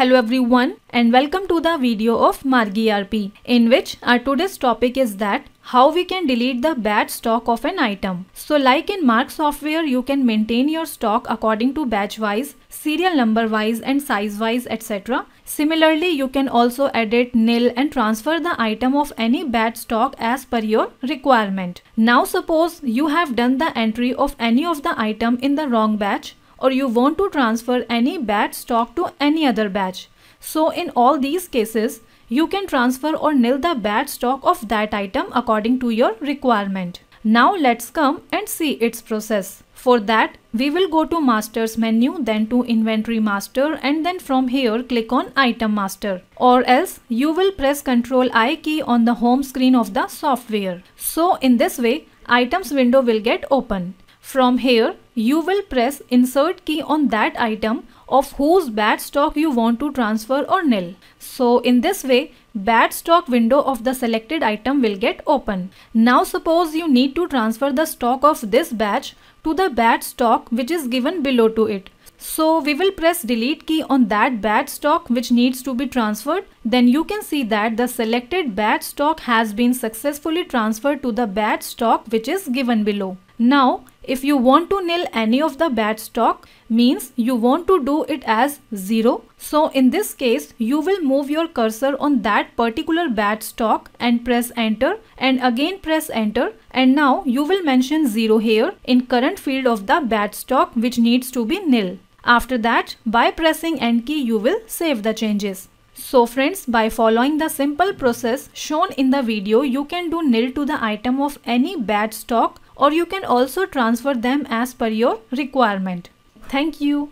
Hello everyone and welcome to the video of Margi RP in which our today's topic is that how we can delete the bad stock of an item. So like in Mark software you can maintain your stock according to batch wise, serial number wise and size wise etc. Similarly you can also edit nil and transfer the item of any bad stock as per your requirement. Now suppose you have done the entry of any of the item in the wrong batch or you want to transfer any batch stock to any other batch. So in all these cases, you can transfer or nil the batch stock of that item according to your requirement. Now let's come and see its process. For that, we will go to masters menu then to inventory master and then from here click on item master or else you will press ctrl I key on the home screen of the software. So in this way, items window will get open. From here, you will press insert key on that item of whose bad stock you want to transfer or nil. So in this way, bad stock window of the selected item will get open. Now suppose you need to transfer the stock of this batch to the bad stock which is given below to it. So we will press delete key on that bad stock which needs to be transferred. Then you can see that the selected bad stock has been successfully transferred to the bad stock which is given below. Now if you want to nil any of the bad stock means you want to do it as 0. So in this case you will move your cursor on that particular bad stock and press enter and again press enter and now you will mention 0 here in current field of the bad stock which needs to be nil. After that by pressing end key you will save the changes. So friends, by following the simple process shown in the video, you can do nil to the item of any bad stock or you can also transfer them as per your requirement. Thank you.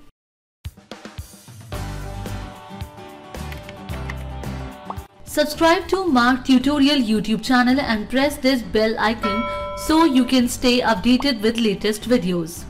Subscribe to Mark Tutorial YouTube channel and press this bell icon so you can stay updated with latest videos.